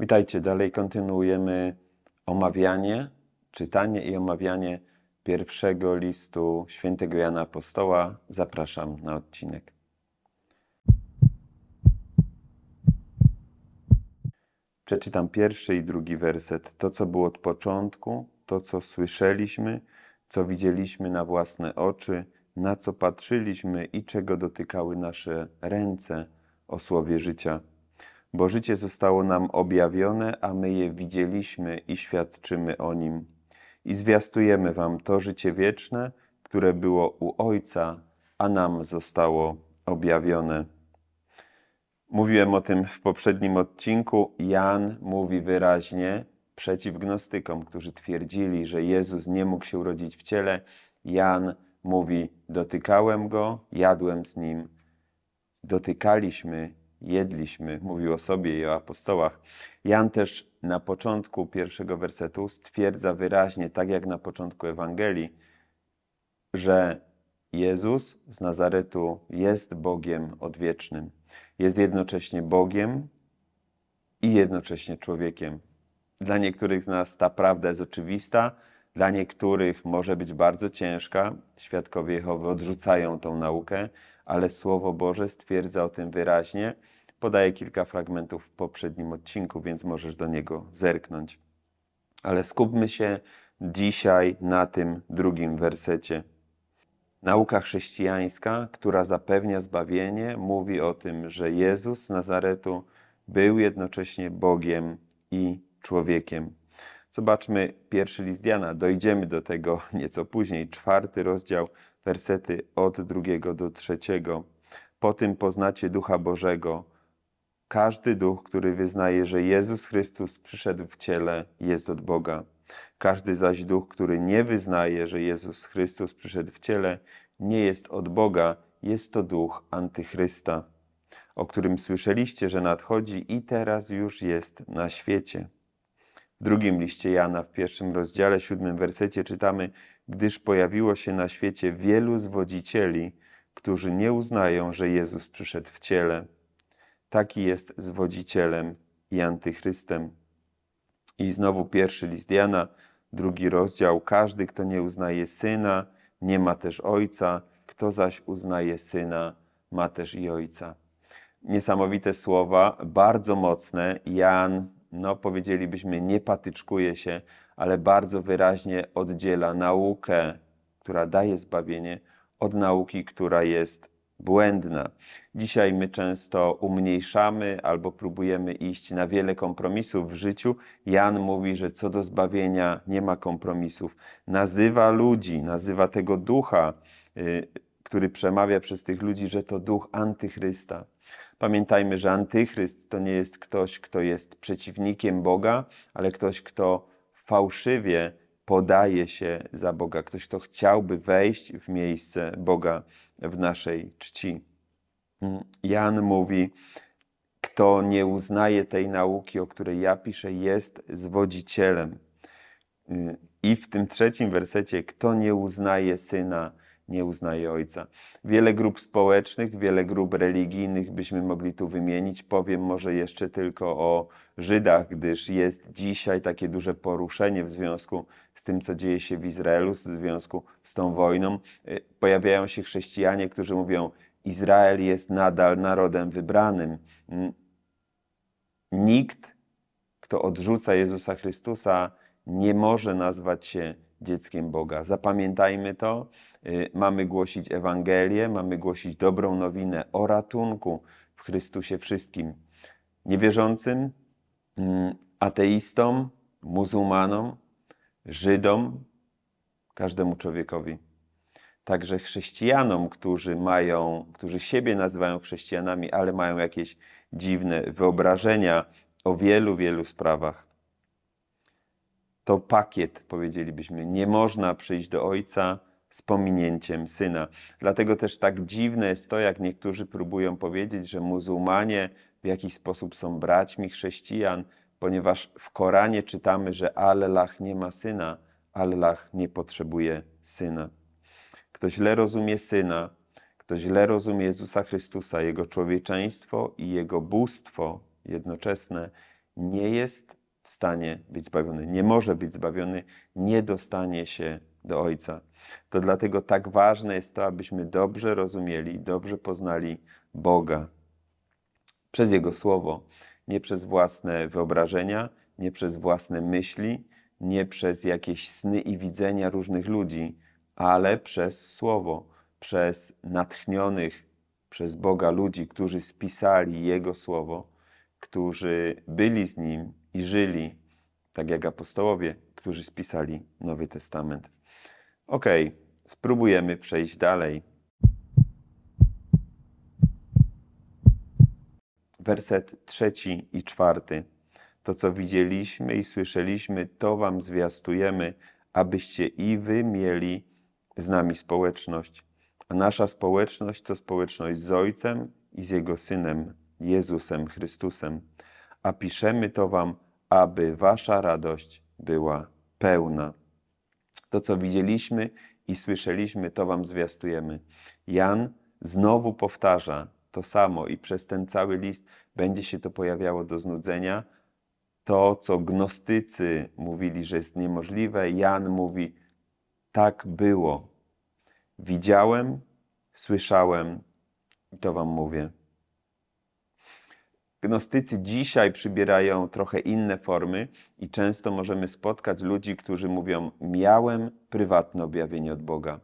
Witajcie, dalej kontynuujemy omawianie, czytanie i omawianie pierwszego listu świętego Jana Apostoła. Zapraszam na odcinek. Przeczytam pierwszy i drugi werset. To, co było od początku, to, co słyszeliśmy, co widzieliśmy na własne oczy, na co patrzyliśmy i czego dotykały nasze ręce o słowie życia – bo życie zostało nam objawione, a my je widzieliśmy i świadczymy o nim. I zwiastujemy Wam to życie wieczne, które było u Ojca, a nam zostało objawione. Mówiłem o tym w poprzednim odcinku. Jan mówi wyraźnie przeciw gnostykom, którzy twierdzili, że Jezus nie mógł się urodzić w ciele. Jan mówi: Dotykałem go, jadłem z nim, dotykaliśmy jedliśmy. Mówił o sobie i o apostołach. Jan też na początku pierwszego wersetu stwierdza wyraźnie, tak jak na początku Ewangelii, że Jezus z Nazaretu jest Bogiem odwiecznym. Jest jednocześnie Bogiem i jednocześnie człowiekiem. Dla niektórych z nas ta prawda jest oczywista, dla niektórych może być bardzo ciężka. Świadkowie Jehowy odrzucają tą naukę, ale Słowo Boże stwierdza o tym wyraźnie Podaję kilka fragmentów w poprzednim odcinku, więc możesz do niego zerknąć. Ale skupmy się dzisiaj na tym drugim wersecie. Nauka chrześcijańska, która zapewnia zbawienie, mówi o tym, że Jezus z Nazaretu był jednocześnie Bogiem i człowiekiem. Zobaczmy pierwszy list Jana, dojdziemy do tego nieco później, czwarty rozdział, wersety od drugiego do trzeciego. Po tym poznacie Ducha Bożego. Każdy duch, który wyznaje, że Jezus Chrystus przyszedł w ciele, jest od Boga. Każdy zaś duch, który nie wyznaje, że Jezus Chrystus przyszedł w ciele, nie jest od Boga, jest to duch antychrysta, o którym słyszeliście, że nadchodzi i teraz już jest na świecie. W drugim liście Jana, w pierwszym rozdziale, siódmym wersecie czytamy: Gdyż pojawiło się na świecie wielu zwodzicieli, którzy nie uznają, że Jezus przyszedł w ciele taki jest zwodzicielem i antychrystem. I znowu pierwszy list Jana, drugi rozdział. Każdy, kto nie uznaje syna, nie ma też ojca. Kto zaś uznaje syna, ma też i ojca. Niesamowite słowa, bardzo mocne. Jan, no powiedzielibyśmy, nie patyczkuje się, ale bardzo wyraźnie oddziela naukę, która daje zbawienie, od nauki, która jest błędna. Dzisiaj my często umniejszamy albo próbujemy iść na wiele kompromisów w życiu. Jan mówi, że co do zbawienia nie ma kompromisów. Nazywa ludzi, nazywa tego ducha, y, który przemawia przez tych ludzi, że to duch antychrysta. Pamiętajmy, że antychryst to nie jest ktoś, kto jest przeciwnikiem Boga, ale ktoś, kto fałszywie podaje się za Boga, ktoś, kto chciałby wejść w miejsce Boga w naszej czci. Mm, Jan mówi, kto nie uznaje tej nauki, o której ja piszę, jest zwodzicielem. Y, I w tym trzecim wersecie, kto nie uznaje syna, nie uznaje Ojca. Wiele grup społecznych, wiele grup religijnych byśmy mogli tu wymienić. Powiem może jeszcze tylko o Żydach, gdyż jest dzisiaj takie duże poruszenie w związku z tym, co dzieje się w Izraelu, w związku z tą wojną. Y, pojawiają się chrześcijanie, którzy mówią, Izrael jest nadal narodem wybranym. Nikt, kto odrzuca Jezusa Chrystusa, nie może nazwać się dzieckiem Boga. Zapamiętajmy to. Y, mamy głosić Ewangelię, mamy głosić dobrą nowinę o ratunku w Chrystusie wszystkim niewierzącym, mm, ateistom, muzułmanom, Żydom, każdemu człowiekowi. Także chrześcijanom, którzy mają, którzy siebie nazywają chrześcijanami, ale mają jakieś dziwne wyobrażenia o wielu, wielu sprawach to pakiet, powiedzielibyśmy. Nie można przyjść do Ojca z pominięciem syna. Dlatego też tak dziwne jest to, jak niektórzy próbują powiedzieć, że muzułmanie w jakiś sposób są braćmi chrześcijan, ponieważ w Koranie czytamy, że Allah nie ma syna, Allah nie potrzebuje syna. Kto źle rozumie syna, kto źle rozumie Jezusa Chrystusa, jego człowieczeństwo i jego bóstwo jednoczesne, nie jest w stanie być zbawiony, nie może być zbawiony, nie dostanie się do Ojca. To dlatego tak ważne jest to, abyśmy dobrze rozumieli, dobrze poznali Boga przez Jego Słowo, nie przez własne wyobrażenia, nie przez własne myśli, nie przez jakieś sny i widzenia różnych ludzi, ale przez Słowo, przez natchnionych przez Boga ludzi, którzy spisali Jego Słowo, którzy byli z Nim, i żyli tak jak apostołowie, którzy spisali Nowy Testament. Ok, spróbujemy przejść dalej. Werset trzeci i czwarty. To, co widzieliśmy i słyszeliśmy, to Wam zwiastujemy, abyście i Wy mieli z nami społeczność. A nasza społeczność to społeczność z Ojcem i z Jego Synem, Jezusem Chrystusem. A piszemy to Wam, aby wasza radość była pełna. To, co widzieliśmy i słyszeliśmy, to wam zwiastujemy. Jan znowu powtarza to samo i przez ten cały list będzie się to pojawiało do znudzenia. To, co gnostycy mówili, że jest niemożliwe, Jan mówi, tak było. Widziałem, słyszałem i to wam mówię. Gnostycy dzisiaj przybierają trochę inne formy i często możemy spotkać ludzi, którzy mówią: Miałem prywatne objawienie od Boga.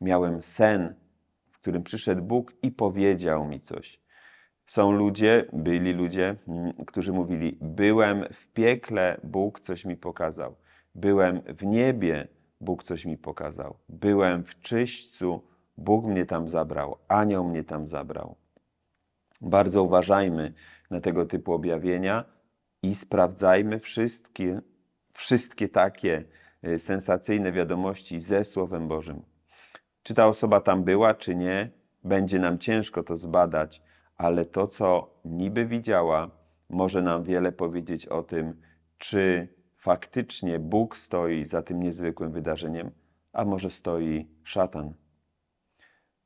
Miałem sen, w którym przyszedł Bóg i powiedział mi coś. Są ludzie, byli ludzie, mm, którzy mówili: Byłem w piekle, Bóg coś mi pokazał. Byłem w niebie, Bóg coś mi pokazał. Byłem w czyśćcu, Bóg mnie tam zabrał, anioł mnie tam zabrał. Bardzo uważajmy na tego typu objawienia i sprawdzajmy wszystkie, wszystkie takie y, sensacyjne wiadomości ze Słowem Bożym. Czy ta osoba tam była, czy nie, będzie nam ciężko to zbadać, ale to, co niby widziała, może nam wiele powiedzieć o tym, czy faktycznie Bóg stoi za tym niezwykłym wydarzeniem, a może stoi szatan.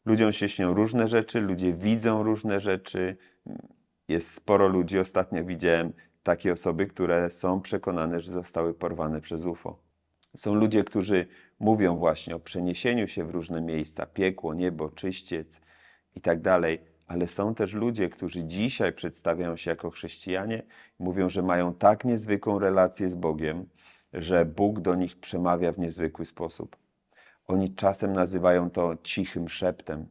Ludziom się śnią różne rzeczy, ludzie widzą różne rzeczy. Jest sporo ludzi, ostatnio widziałem takie osoby, które są przekonane, że zostały porwane przez UFO. Są ludzie, którzy mówią właśnie o przeniesieniu się w różne miejsca, piekło, niebo, czyściec i tak dalej, ale są też ludzie, którzy dzisiaj przedstawiają się jako chrześcijanie, mówią, że mają tak niezwykłą relację z Bogiem, że Bóg do nich przemawia w niezwykły sposób. Oni czasem nazywają to cichym szeptem.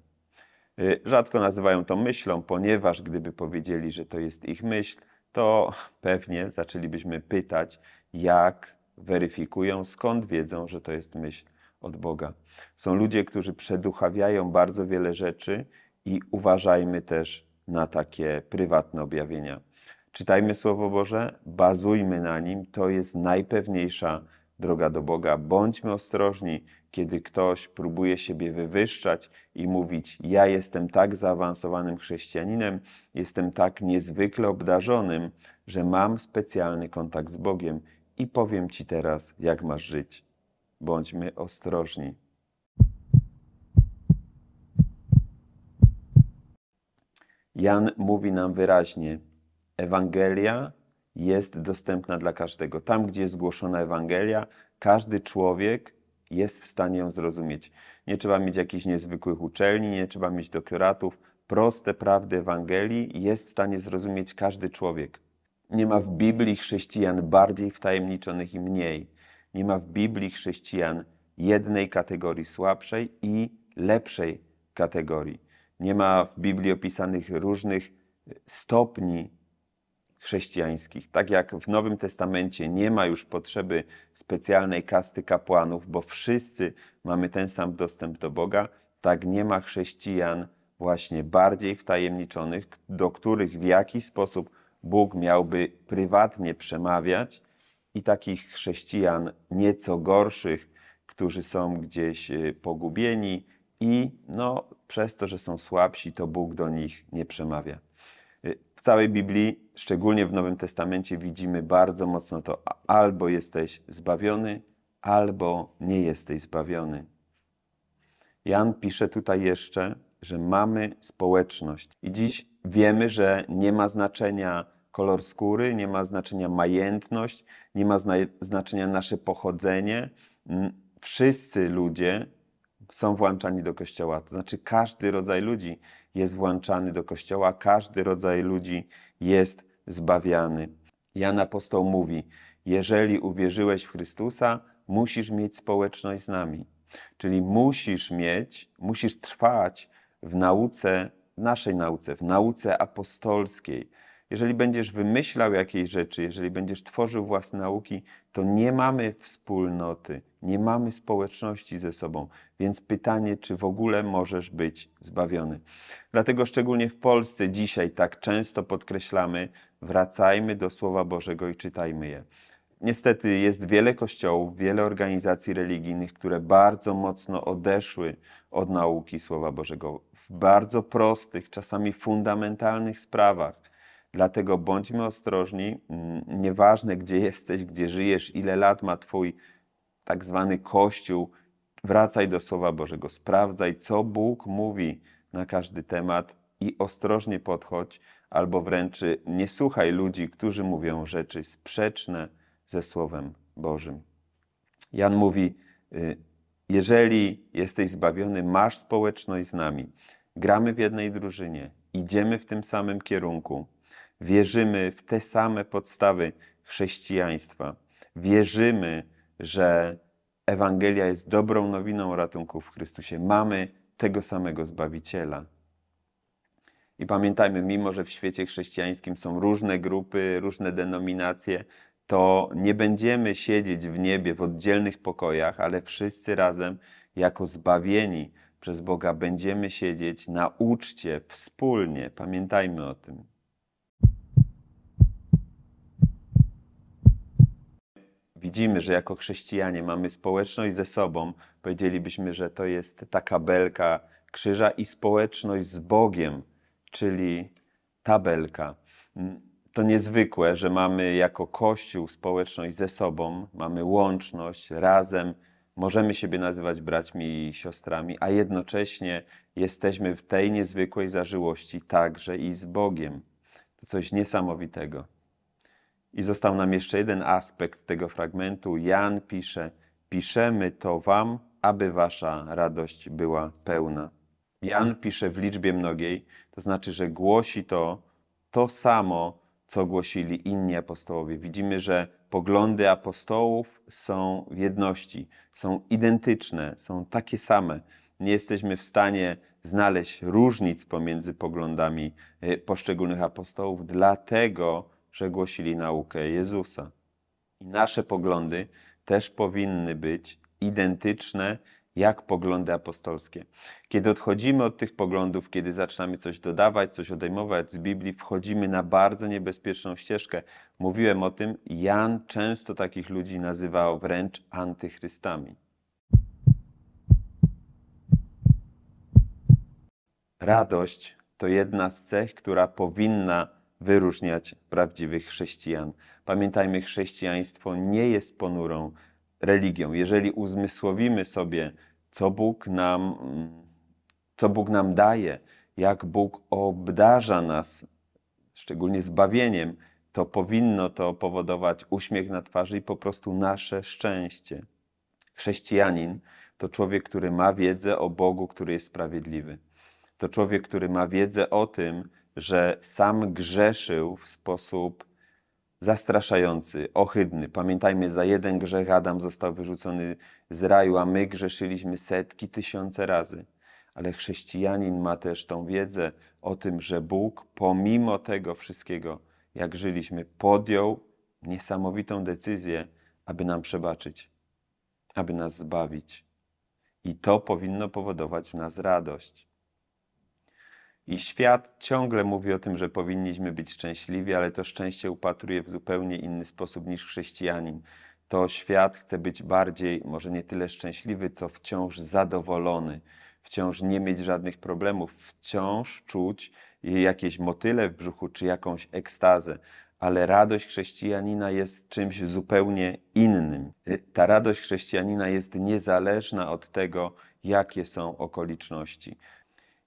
Y, rzadko nazywają to myślą, ponieważ gdyby powiedzieli, że to jest ich myśl, to pewnie zaczęlibyśmy pytać, jak weryfikują, skąd wiedzą, że to jest myśl od Boga. Są ludzie, którzy przeduchawiają bardzo wiele rzeczy i uważajmy też na takie prywatne objawienia. Czytajmy Słowo Boże, bazujmy na nim, to jest najpewniejsza droga do Boga. Bądźmy ostrożni, kiedy ktoś próbuje siebie wywyższać i mówić: Ja jestem tak zaawansowanym chrześcijaninem, jestem tak niezwykle obdarzonym, że mam specjalny kontakt z Bogiem i powiem Ci teraz, jak masz żyć. Bądźmy ostrożni. Jan mówi nam wyraźnie: Ewangelia jest dostępna dla każdego. Tam, gdzie jest głoszona Ewangelia, każdy człowiek jest w stanie ją zrozumieć. Nie trzeba mieć jakichś niezwykłych uczelni, nie trzeba mieć doktoratów. Proste prawdy Ewangelii jest w stanie zrozumieć każdy człowiek. Nie ma w Biblii chrześcijan bardziej wtajemniczonych i mniej. Nie ma w Biblii chrześcijan jednej kategorii słabszej i lepszej kategorii. Nie ma w Biblii opisanych różnych stopni chrześcijańskich. Tak jak w Nowym Testamencie nie ma już potrzeby specjalnej kasty kapłanów, bo wszyscy mamy ten sam dostęp do Boga, tak nie ma chrześcijan właśnie bardziej wtajemniczonych, do których w jakiś sposób Bóg miałby prywatnie przemawiać i takich chrześcijan nieco gorszych, którzy są gdzieś y, pogubieni i no, przez to, że są słabsi, to Bóg do nich nie przemawia. W całej Biblii, szczególnie w Nowym Testamencie, widzimy bardzo mocno to: albo jesteś zbawiony, albo nie jesteś zbawiony. Jan pisze tutaj jeszcze, że mamy społeczność. I dziś wiemy, że nie ma znaczenia kolor skóry, nie ma znaczenia majętność, nie ma zna znaczenia nasze pochodzenie. Mm, wszyscy ludzie są włączani do kościoła, to znaczy każdy rodzaj ludzi jest włączany do kościoła, każdy rodzaj ludzi jest zbawiany. Jan Apostoł mówi: Jeżeli uwierzyłeś w Chrystusa, musisz mieć społeczność z nami. Czyli musisz mieć, musisz trwać w nauce, w naszej nauce, w nauce apostolskiej, jeżeli będziesz wymyślał jakieś rzeczy, jeżeli będziesz tworzył własne nauki, to nie mamy wspólnoty, nie mamy społeczności ze sobą, więc pytanie, czy w ogóle możesz być zbawiony. Dlatego szczególnie w Polsce dzisiaj tak często podkreślamy, wracajmy do Słowa Bożego i czytajmy je. Niestety jest wiele kościołów, wiele organizacji religijnych, które bardzo mocno odeszły od nauki Słowa Bożego w bardzo prostych, czasami fundamentalnych sprawach Dlatego bądźmy ostrożni, mm, nieważne gdzie jesteś, gdzie żyjesz, ile lat ma Twój tak zwany Kościół, wracaj do Słowa Bożego, sprawdzaj, co Bóg mówi na każdy temat i ostrożnie podchodź, albo wręcz y, nie słuchaj ludzi, którzy mówią rzeczy sprzeczne ze Słowem Bożym. Jan mówi: y, Jeżeli jesteś zbawiony, masz społeczność z nami, gramy w jednej drużynie, idziemy w tym samym kierunku wierzymy w te same podstawy chrześcijaństwa. Wierzymy, że Ewangelia jest dobrą nowiną o ratunku w Chrystusie. Mamy tego samego Zbawiciela. I pamiętajmy, mimo że w świecie chrześcijańskim są różne grupy, różne denominacje, to nie będziemy siedzieć w niebie w oddzielnych pokojach, ale wszyscy razem, jako zbawieni przez Boga, będziemy siedzieć na uczcie wspólnie. Pamiętajmy o tym. widzimy, że jako chrześcijanie mamy społeczność ze sobą, powiedzielibyśmy, że to jest ta kabelka krzyża i społeczność z Bogiem, czyli tabelka. Mm, to niezwykłe, że mamy jako Kościół społeczność ze sobą, mamy łączność razem, możemy siebie nazywać braćmi i siostrami, a jednocześnie jesteśmy w tej niezwykłej zażyłości także i z Bogiem. To coś niesamowitego. I został nam jeszcze jeden aspekt tego fragmentu. Jan pisze: Piszemy to Wam, aby Wasza radość była pełna. Jan pisze w liczbie mnogiej, to znaczy, że głosi to to samo, co głosili inni apostołowie. Widzimy, że poglądy apostołów są w jedności, są identyczne, są takie same. Nie jesteśmy w stanie znaleźć różnic pomiędzy poglądami y, poszczególnych apostołów, dlatego że głosili naukę Jezusa. I nasze poglądy też powinny być identyczne jak poglądy apostolskie. Kiedy odchodzimy od tych poglądów, kiedy zaczynamy coś dodawać, coś odejmować z Biblii, wchodzimy na bardzo niebezpieczną ścieżkę. Mówiłem o tym, Jan często takich ludzi nazywał wręcz antychrystami. Radość to jedna z cech, która powinna wyróżniać prawdziwych chrześcijan. Pamiętajmy, chrześcijaństwo nie jest ponurą religią. Jeżeli uzmysłowimy sobie, co Bóg nam, co Bóg nam daje, jak Bóg obdarza nas, szczególnie zbawieniem, to powinno to powodować uśmiech na twarzy i po prostu nasze szczęście. Chrześcijanin to człowiek, który ma wiedzę o Bogu, który jest sprawiedliwy. To człowiek, który ma wiedzę o tym, że sam grzeszył w sposób zastraszający, ohydny. Pamiętajmy, za jeden grzech Adam został wyrzucony z raju, a my grzeszyliśmy setki, tysiące razy. Ale chrześcijanin ma też tą wiedzę o tym, że Bóg, pomimo tego wszystkiego, jak żyliśmy, podjął niesamowitą decyzję, aby nam przebaczyć, aby nas zbawić. I to powinno powodować w nas radość. I świat ciągle mówi o tym, że powinniśmy być szczęśliwi, ale to szczęście upatruje w zupełnie inny sposób niż chrześcijanin. To świat chce być bardziej, może nie tyle szczęśliwy, co wciąż zadowolony, wciąż nie mieć żadnych problemów, wciąż czuć jakieś motyle w brzuchu czy jakąś ekstazę. Ale radość chrześcijanina jest czymś zupełnie innym. Y, ta radość chrześcijanina jest niezależna od tego, jakie są okoliczności.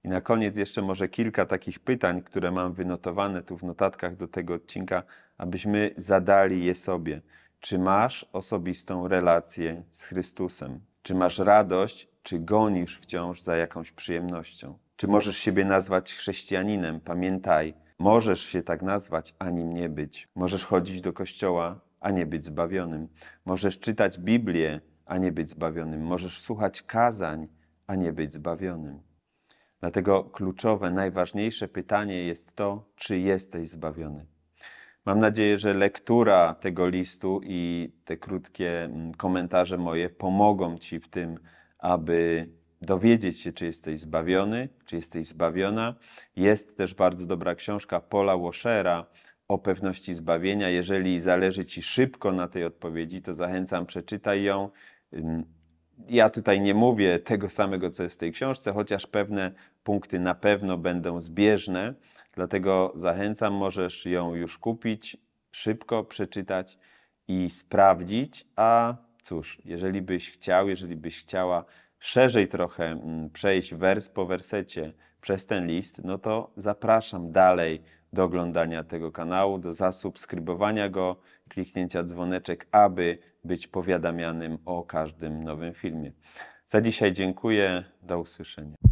I na koniec jeszcze może kilka takich pytań, które mam wynotowane tu w notatkach do tego odcinka, abyśmy zadali je sobie. Czy masz osobistą relację z Chrystusem? Czy masz radość, czy gonisz wciąż za jakąś przyjemnością? Czy możesz siebie nazwać chrześcijaninem? Pamiętaj, możesz się tak nazwać, a nim nie być. Możesz chodzić do kościoła, a nie być zbawionym. Możesz czytać Biblię, a nie być zbawionym. Możesz słuchać kazań, a nie być zbawionym. Dlatego kluczowe, najważniejsze pytanie jest to, czy jesteś zbawiony. Mam nadzieję, że lektura tego listu i te krótkie mm, komentarze moje pomogą Ci w tym, aby dowiedzieć się, czy jesteś zbawiony, czy jesteś zbawiona. Jest też bardzo dobra książka Paula Washera o pewności zbawienia. Jeżeli zależy Ci szybko na tej odpowiedzi, to zachęcam, przeczytaj ją ja tutaj nie mówię tego samego, co jest w tej książce, chociaż pewne punkty na pewno będą zbieżne, dlatego zachęcam, możesz ją już kupić, szybko przeczytać i sprawdzić. A cóż, jeżeli byś chciał, jeżeli byś chciała szerzej trochę mm, przejść wers po wersecie przez ten list, no to zapraszam dalej do oglądania tego kanału, do zasubskrybowania go, kliknięcia dzwoneczek, aby być powiadamianym o każdym nowym filmie. Za dzisiaj dziękuję. Do usłyszenia.